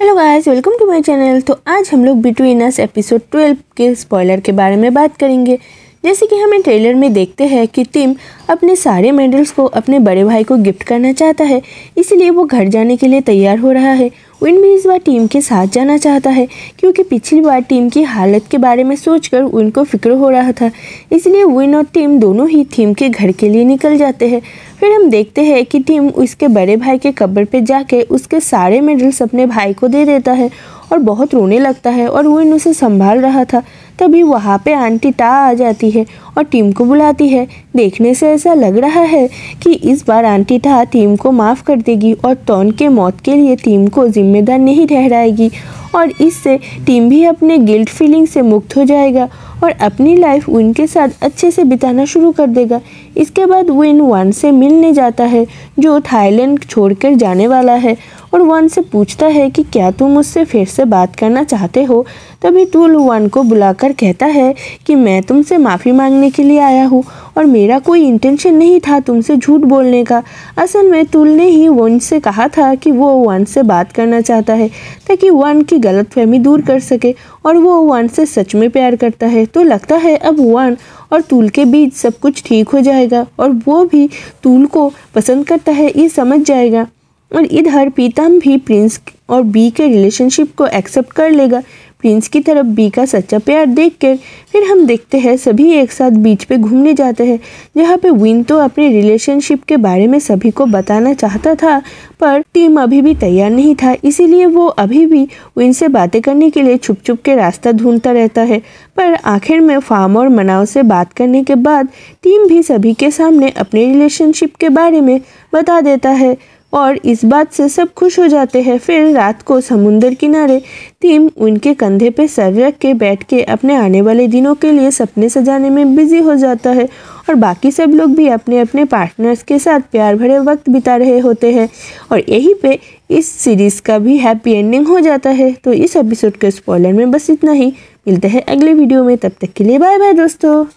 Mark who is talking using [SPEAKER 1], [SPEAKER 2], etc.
[SPEAKER 1] hello guys welcome to my channel तो आज हम लोग बिटवीन अस एपिसोड 12 के स्पॉइलर के बारे में बात करेंगे जैसे कि हमें ट्रेलर में देखते हैं कि टीम अपने सारे मेडल्स को अपने बड़े भाई को गिफ्ट करना चाहता है इसलिए वो घर जाने के लिए तैयार हो रहा है विन भी इस बार टीम के साथ जाना चाहता है क्योंकि पिछली बार टीम की हालत के बारे में सोचकर उनको फिक्र हो रहा था इसलिए विन और टीम दोनों ही थीम के घर के लिए निकल जाते हैं फिर हम देखते हैं कि टीम उसके बड़े भाई के कब्र पे जाके उसके सारे मेडल्स अपने भाई को दे देता है और बहुत रोने लगता है और वो इन उसे संभाल रहा था तभी वहाँ पे आंटी टा आ जाती है और टीम को बुलाती है देखने से ऐसा लग रहा है कि इस बार आंटी टा टीम को माफ़ कर देगी और टॉन के मौत के लिए टीम को जिम्मेदार नहीं ठहराएगी और इससे टीम भी अपने गिल्ट फीलिंग से मुक्त हो जाएगा और अपनी लाइफ विन के साथ अच्छे से बिताना शुरू कर देगा इसके बाद विन वन से मिलने जाता है जो थाईलैंड छोड़कर जाने वाला है और वन से पूछता है कि क्या तुम उससे फिर से बात करना चाहते हो तभी तुल वन को बुलाकर कहता है कि मैं तुमसे माफ़ी मांगने के लिए आया हूँ और मेरा कोई इंटेंशन नहीं था तुमसे झूठ बोलने का असल में तुल ने ही वन से कहा था कि वो वन से बात करना चाहता है ताकि वन की गलतफहमी दूर कर सके और वो वन से सच में प्यार करता है तो लगता है अब वन और तुल के बीच सब कुछ ठीक हो जाएगा और वो भी तुल को पसंद करता है ये समझ जाएगा और इधर पीतम भी प्रिंस और बी के रिलेशनशिप को एक्सेप्ट कर लेगा प्रिंस की तरफ बी का सच्चा प्यार देखकर फिर हम देखते हैं सभी एक साथ बीच पे घूमने जाते हैं जहाँ पे विन तो अपने रिलेशनशिप के बारे में सभी को बताना चाहता था पर टीम अभी भी तैयार नहीं था इसीलिए वो अभी भी विन से बातें करने के लिए छुप छुप के रास्ता ढूंढता रहता है पर आखिर में फार्म और मनाव से बात करने के बाद टीम भी सभी के सामने अपने रिलेशनशिप के बारे में बता देता है और इस बात से सब खुश हो जाते हैं फिर रात को समुंदर किनारे टीम उनके कंधे पे सर रख के बैठ के अपने आने वाले दिनों के लिए सपने सजाने में बिजी हो जाता है और बाकी सब लोग भी अपने अपने पार्टनर्स के साथ प्यार भरे वक्त बिता रहे होते हैं और यहीं पे इस सीरीज़ का भी हैप्पी एंडिंग हो जाता है तो इस एपिसोड के स्पॉलर में बस इतना ही मिलते हैं अगले वीडियो में तब तक के लिए बाय बाय दोस्तों